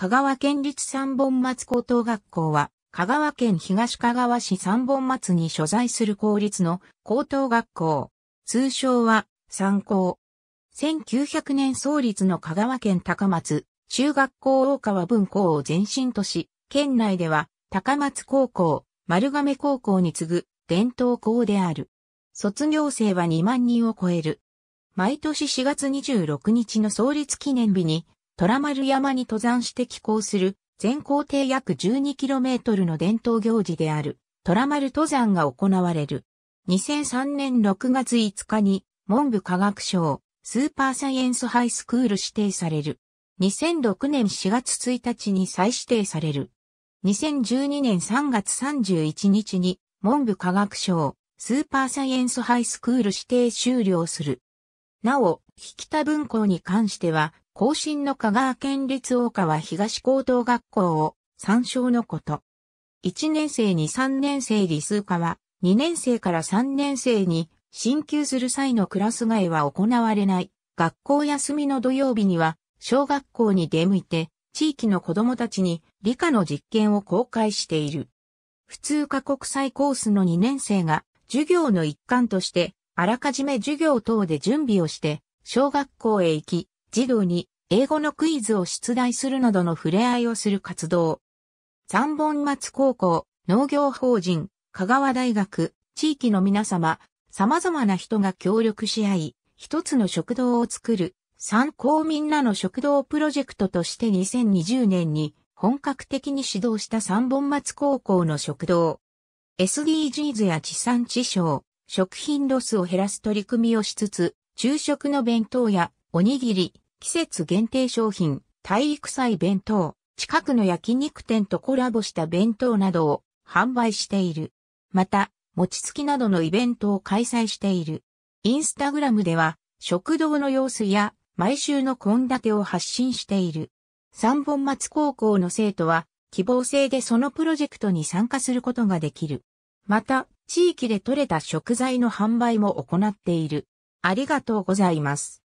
香川県立三本松高等学校は、香川県東香川市三本松に所在する公立の高等学校。通称は、三高。1900年創立の香川県高松、中学校大川文校を前身とし、県内では、高松高校、丸亀高校に次ぐ伝統校である。卒業生は2万人を超える。毎年4月26日の創立記念日に、虎丸山に登山して帰港する、全行程約 12km の伝統行事である、虎丸登山が行われる。2003年6月5日に、文部科学省、スーパーサイエンスハイスクール指定される。2006年4月1日に再指定される。2012年3月31日に、文部科学省、スーパーサイエンスハイスクール指定終了する。なお、引田文庫に関しては、後進の香川県立大川東高等学校を参照のこと。1年生に3年生理数科は、2年生から3年生に進級する際のクラス外は行われない。学校休みの土曜日には、小学校に出向いて、地域の子供たちに理科の実験を公開している。普通科国際コースの2年生が、授業の一環として、あらかじめ授業等で準備をして、小学校へ行き、児童に英語のクイズを出題するなどの触れ合いをする活動。三本松高校、農業法人、香川大学、地域の皆様、様々な人が協力し合い、一つの食堂を作る、参考みんなの食堂プロジェクトとして2020年に本格的に指導した三本松高校の食堂。SDGs や地産地消、食品ロスを減らす取り組みをしつつ、昼食の弁当やおにぎり、季節限定商品、体育祭弁当、近くの焼肉店とコラボした弁当などを販売している。また、餅つきなどのイベントを開催している。インスタグラムでは、食堂の様子や毎週の献立を発信している。三本松高校の生徒は、希望制でそのプロジェクトに参加することができる。また、地域で採れた食材の販売も行っている。ありがとうございます。